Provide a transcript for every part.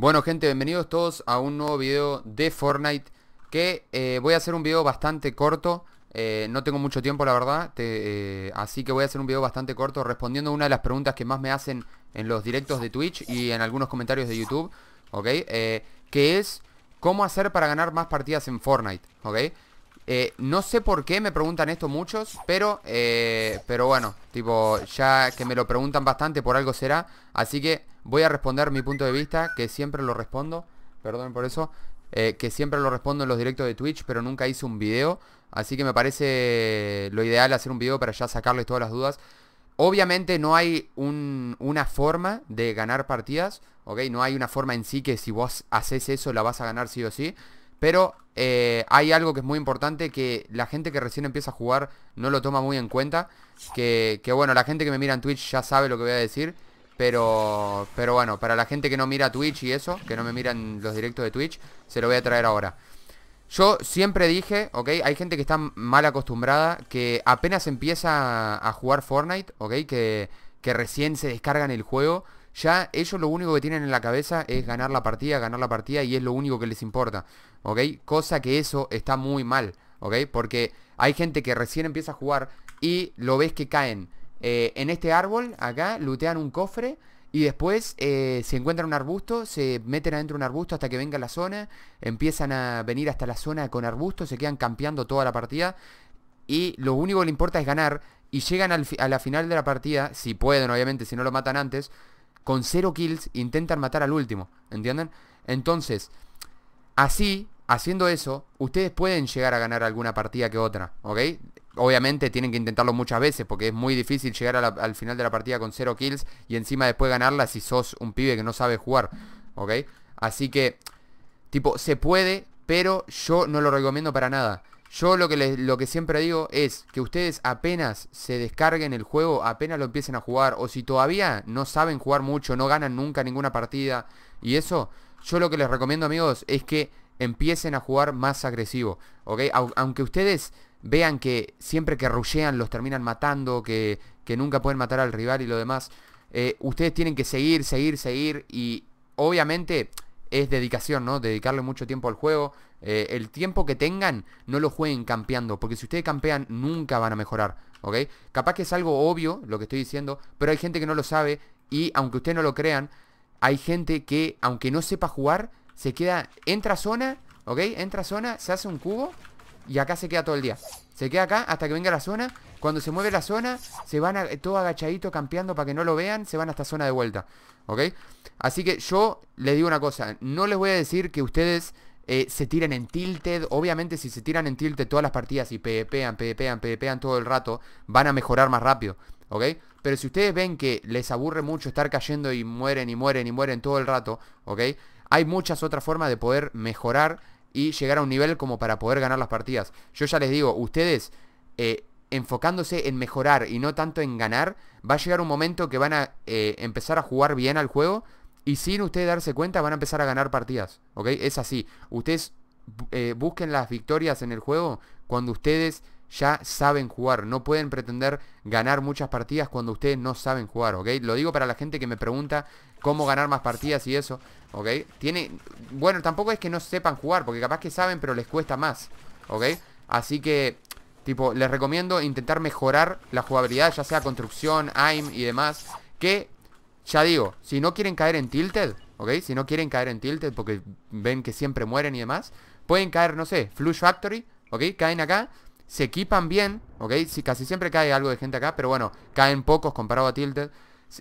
Bueno gente, bienvenidos todos a un nuevo video de Fortnite Que eh, voy a hacer un video bastante corto eh, No tengo mucho tiempo la verdad eh, Así que voy a hacer un video bastante corto Respondiendo una de las preguntas que más me hacen en los directos de Twitch Y en algunos comentarios de YouTube ¿Ok? que es, ¿cómo hacer para ganar más partidas en Fortnite? ¿Ok? Eh, no sé por qué me preguntan esto muchos, pero, eh, pero bueno, tipo, ya que me lo preguntan bastante, por algo será. Así que voy a responder mi punto de vista, que siempre lo respondo, perdón por eso, eh, que siempre lo respondo en los directos de Twitch, pero nunca hice un video. Así que me parece lo ideal hacer un video para ya sacarles todas las dudas. Obviamente no hay una forma de ganar partidas, ¿ok? No hay una forma en sí que si vos haces eso la vas a ganar sí o sí. Pero eh, hay algo que es muy importante que la gente que recién empieza a jugar no lo toma muy en cuenta. Que, bueno, la gente que me mira en Twitch ya sabe lo que voy a decir. Pero, pero bueno, para la gente que no mira Twitch y eso, que no me miran los directos de Twitch, se lo voy a traer ahora. Yo siempre dije, ok, hay gente que está mal acostumbrada, que apenas empieza a jugar Fortnite, ok, que, que recién se descargan el juego, ya ellos lo único que tienen en la cabeza es ganar la partida, ganar la partida y es lo único que les importa, ¿ok? Cosa que eso está muy mal, ¿ok? Porque hay gente que recién empieza a jugar y lo ves que caen eh, en este árbol, acá, lootean un cofre y después eh, se encuentran un arbusto, se meten adentro un arbusto hasta que venga la zona, empiezan a venir hasta la zona con arbustos, se quedan campeando toda la partida y lo único que le importa es ganar y llegan a la final de la partida, si pueden obviamente, si no lo matan antes, con cero kills intentan matar al último, ¿entienden? Entonces, así, haciendo eso, ustedes pueden llegar a ganar alguna partida que otra, ¿ok? Obviamente tienen que intentarlo muchas veces porque es muy difícil llegar al final de la partida con cero kills y encima después ganarla si sos un pibe que no sabe jugar, ¿ok? Así que, tipo, se puede, pero yo no lo recomiendo para nada. Yo lo que, lo que siempre digo es que ustedes apenas se descarguen el juego, apenas lo empiecen a jugar, o si todavía no saben jugar mucho, no ganan nunca ninguna partida, y eso, yo lo que les recomiendo amigos es que empiecen a jugar más agresivo, ¿ok? Aunque ustedes vean que siempre que rushean los terminan matando, que, que nunca pueden matar al rival y lo demás, eh, ustedes tienen que seguir, seguir, seguir y obviamente es dedicación, ¿no? Dedicarle mucho tiempo al juego. Eh, el tiempo que tengan, no lo jueguen campeando, porque si ustedes campean, nunca van a mejorar, ¿ok? Capaz que es algo obvio lo que estoy diciendo, pero hay gente que no lo sabe y aunque ustedes no lo crean, hay gente que, aunque no sepa jugar, se queda, entra zona, ¿ok? Entra zona, se hace un cubo y acá se queda todo el día Se queda acá hasta que venga la zona Cuando se mueve la zona Se van todo agachadito campeando para que no lo vean Se van a esta zona de vuelta ¿Ok? Así que yo les digo una cosa No les voy a decir que ustedes eh, se tiren en tilted. Obviamente, si se tiran en tilted todas las partidas y ppean, pepean pepean todo el rato, van a mejorar más rápido. ¿Ok? Pero si ustedes ven que les aburre mucho estar cayendo y mueren y mueren y mueren todo el rato, ¿ok? Hay muchas otras formas de poder mejorar y llegar a un nivel como para poder ganar las partidas. Yo ya les digo, ustedes eh, enfocándose en mejorar y no tanto en ganar, va a llegar un momento que van a eh, empezar a jugar bien al juego y sin ustedes darse cuenta van a empezar a ganar partidas, ¿ok? Es así. Ustedes eh, busquen las victorias en el juego cuando ustedes ya saben jugar. No pueden pretender ganar muchas partidas cuando ustedes no saben jugar, ¿ok? Lo digo para la gente que me pregunta cómo ganar más partidas y eso, ¿ok? Tiene, bueno, tampoco es que no sepan jugar, porque capaz que saben, pero les cuesta más, ¿ok? Así que, tipo, les recomiendo intentar mejorar la jugabilidad, ya sea construcción, aim y demás, que, ya digo, si no quieren caer en tilted, ¿ok? Si no quieren caer en tilted porque ven que siempre mueren y demás, pueden caer, no sé, Flush Factory, ¿ok? Caen acá se equipan bien, ¿ok? si casi siempre cae algo de gente acá, pero bueno, caen pocos comparado a Tilted.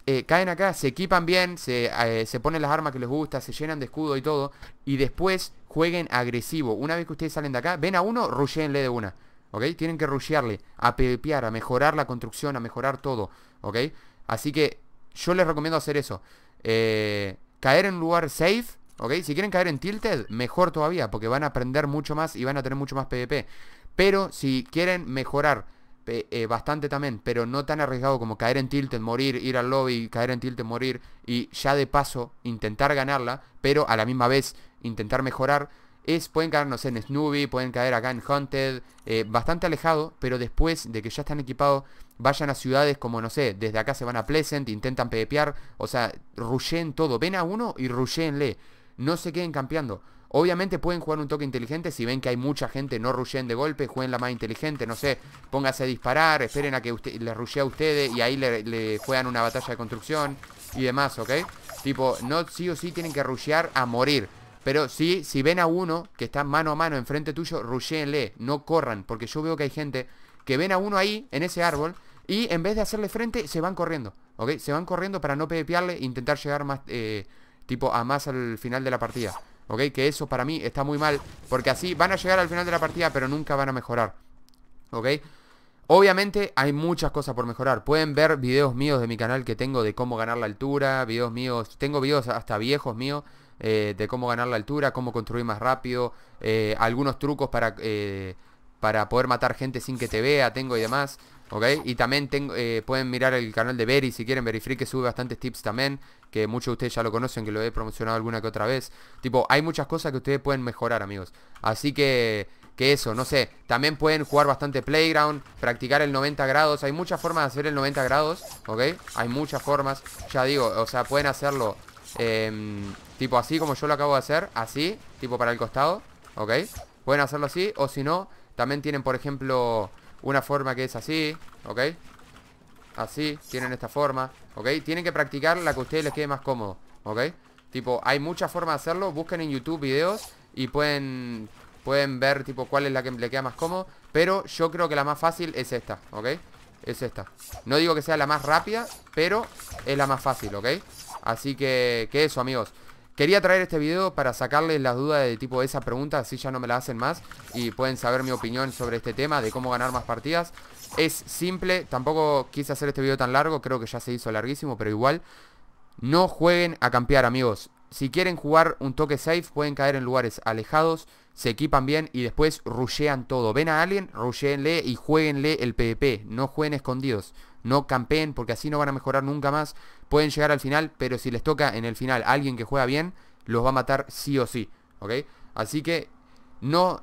Eh, caen acá, se equipan bien, eh, se, ponen las armas que les gusta, se llenan de escudo y todo. Y después jueguen agresivo. Una vez que ustedes salen de acá, ven a uno, rusheenle de una. ¿Ok? Tienen que rushearle, a pepear, a mejorar la construcción, a mejorar todo. ¿Ok? Así que yo les recomiendo hacer eso. Eh, caer en un lugar safe. ¿Ok? Si quieren caer en tilted, mejor todavía, porque van a aprender mucho más y van a tener mucho más PvP. Pero si quieren mejorar eh, bastante también, pero no tan arriesgado como caer en tilted, morir, ir al lobby, caer en tilted, morir, y ya de paso intentar ganarla, pero a la misma vez intentar mejorar, es, pueden caer, no sé, en Snoopy, pueden caer acá en Hunted, eh, bastante alejado, pero después de que ya están equipados, vayan a ciudades como, no sé, desde acá se van a Pleasant, intentan pepear, o sea, rusheen todo, ven a uno y rusheenle, no se queden campeando. Obviamente pueden jugar un toque inteligente si ven que hay mucha gente, no rushen de golpe, jueguen la más inteligente, no sé, póngase a disparar, esperen a que les rushee a ustedes y ahí le, juegan una batalla de construcción y demás, ¿ok? Tipo, no sí o sí tienen que rushear a morir. Pero sí, si ven a uno que está mano a mano enfrente tuyo, rusheenle, no corran, porque yo veo que hay gente que ven a uno ahí, en ese árbol, y en vez de hacerle frente, se van corriendo, ¿ok? Se van corriendo para no pepearle, intentar llegar más, eh, tipo, a más al final de la partida. ¿Ok? Que eso para mí está muy mal Porque así van a llegar al final de la partida Pero nunca van a mejorar ¿Ok? Obviamente hay muchas cosas por mejorar. Pueden ver videos míos de mi canal que tengo de cómo ganar la altura, videos míos, tengo videos hasta viejos míos eh, de cómo ganar la altura, cómo construir más rápido, eh, algunos trucos para, eh, para poder matar gente sin que te vea, tengo y demás. ¿Ok? Y también eh, pueden mirar el canal de Berry si quieren, Berry que sube bastantes tips también, que muchos de ustedes ya lo conocen, que lo he promocionado alguna que otra vez. Tipo, hay muchas cosas que ustedes pueden mejorar, amigos. Así que, que eso, no sé. También pueden jugar bastante Playground, practicar el 90 grados. Hay muchas formas de hacer el 90 grados, ¿ok? Hay muchas formas, ya digo, o sea, pueden hacerlo em, tipo así como yo lo acabo de hacer, así, tipo para el costado, ¿ok? Pueden hacerlo así, o si no, también tienen, por ejemplo... Una forma que es así, ¿ok? Así, tienen esta forma, ¿ok? Tienen que practicar la que a ustedes les quede más cómodo, ¿ok? Tipo, hay muchas formas de hacerlo Busquen en YouTube videos y pueden Pueden ver, tipo, cuál es la que les queda más cómodo Pero yo creo que la más fácil es esta, ¿ok? Es esta No digo que sea la más rápida, pero es la más fácil, ¿ok? Así que, que eso, amigos Quería traer este video para sacarles las dudas de tipo esa pregunta, así ya no me la hacen más y pueden saber mi opinión sobre este tema de cómo ganar más partidas. Es simple, tampoco quise hacer este video tan largo, creo que ya se hizo larguísimo, pero igual no jueguen a campear amigos si quieren jugar un toque safe, pueden caer en lugares alejados, se equipan bien y después rushean todo. Ven a alguien, rusheenle y jueguenle el PvP. No jueguen escondidos, no campeen porque así no van a mejorar nunca más. Pueden llegar al final, pero si les toca en el final alguien que juega bien, los va a matar sí o sí, Así que no,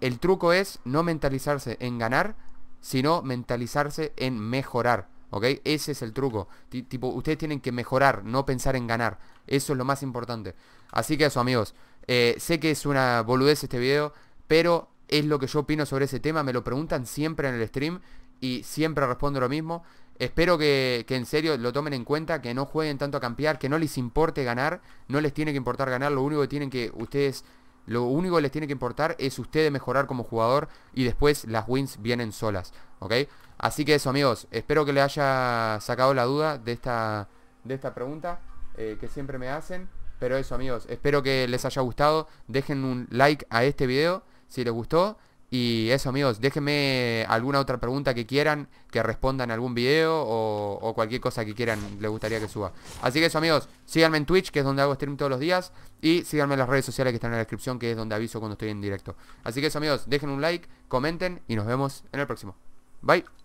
el truco es no mentalizarse en ganar, sino mentalizarse en mejorar. ¿Ok? Ese es el truco. tipo, ustedes tienen que mejorar, no pensar en ganar. Eso es lo más importante. Así que eso, amigos. Eh, sé que es una boludez este video, pero es lo que yo opino sobre ese tema. Me lo preguntan siempre en el stream y siempre respondo lo mismo. Espero que, en serio lo tomen en cuenta, que no jueguen tanto a campear, que no les importe ganar, no les tiene que importar ganar, lo único que tienen que ustedes, lo único que les tiene que importar es ustedes mejorar como jugador y después las wins vienen solas, ¿ok? Así que eso amigos, espero que les haya sacado la duda de esta, de esta pregunta eh, que siempre me hacen. Pero eso amigos, espero que les haya gustado. Dejen un like a este video si les gustó. Y eso amigos, déjenme alguna otra pregunta que quieran, que respondan a algún video o, o, cualquier cosa que quieran, les gustaría que suba. Así que eso amigos, síganme en Twitch, que es donde hago stream todos los días. Y síganme en las redes sociales que están en la descripción, que es donde aviso cuando estoy en directo. Así que eso amigos, dejen un like, comenten y nos vemos en el próximo. Bye.